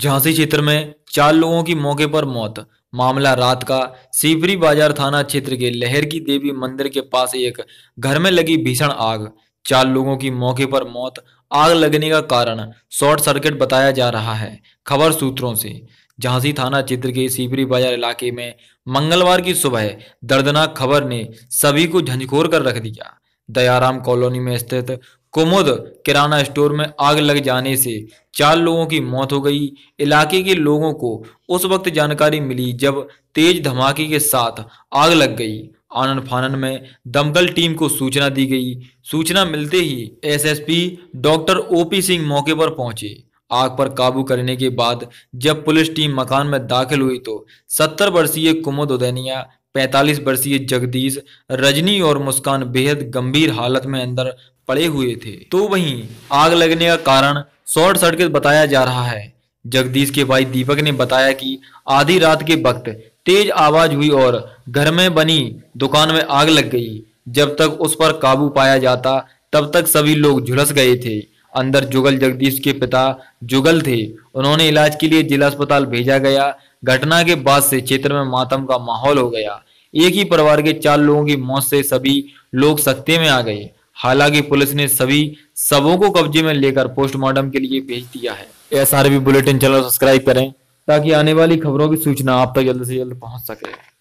झांसी क्षेत्र में चार लोगों की मौके पर मौत मामला रात का सीपरी बाजार थाना क्षेत्र के लहर की देवी मंदिर के पास एक घर में लगी भीषण आग चार लोगों की मौके पर मौत आग लगने का कारण शॉर्ट सर्किट बताया जा रहा है खबर सूत्रों से झांसी थाना क्षेत्र के सीपरी बाजार इलाके में मंगलवार की सुबह दर्दनाक खबर ने सभी को झंझकोर कर रख दिया दयाराम कॉलोनी में स्थित कुमुद किराना स्टोर में आग लग जाने से चार लोगों की मौत हो गई इलाके के लोगों को उस वक्त जानकारी मिली जब तेज धमाके के साथ आग लग गई आनन फानन में दमकल टीम को सूचना दी गई सूचना मिलते ही एसएसपी डॉक्टर ओपी सिंह मौके पर पहुंचे आग पर काबू करने के बाद जब पुलिस टीम मकान में दाखिल हुई तो 70 वर्षीय कुमुद उदैनिया 45 वर्षीय जगदीश रजनी और मुस्कान बेहद गंभीर हालत में अंदर पड़े हुए थे तो वहीं आग लगने का कारण शॉर्ट सर्किट बताया जा रहा है जगदीश के भाई दीपक ने बताया कि आधी रात के वक्त तेज आवाज हुई और घर में बनी दुकान में आग लग गई जब तक उस पर काबू पाया जाता तब तक सभी लोग झुलस गए थे अंदर जुगल जगदीश के पिता जुगल थे उन्होंने इलाज के लिए जिला अस्पताल भेजा गया घटना के बाद से क्षेत्र में मातम का माहौल हो गया एक ही परिवार के चार लोगों की मौत से सभी लोग सख्ते में आ गए हालांकि पुलिस ने सभी सबों को कब्जे में लेकर पोस्टमार्टम के लिए भेज दिया है एस बुलेटिन चैनल सब्सक्राइब करें ताकि आने वाली खबरों की सूचना आप तक जल्द से जल्द पहुंच सके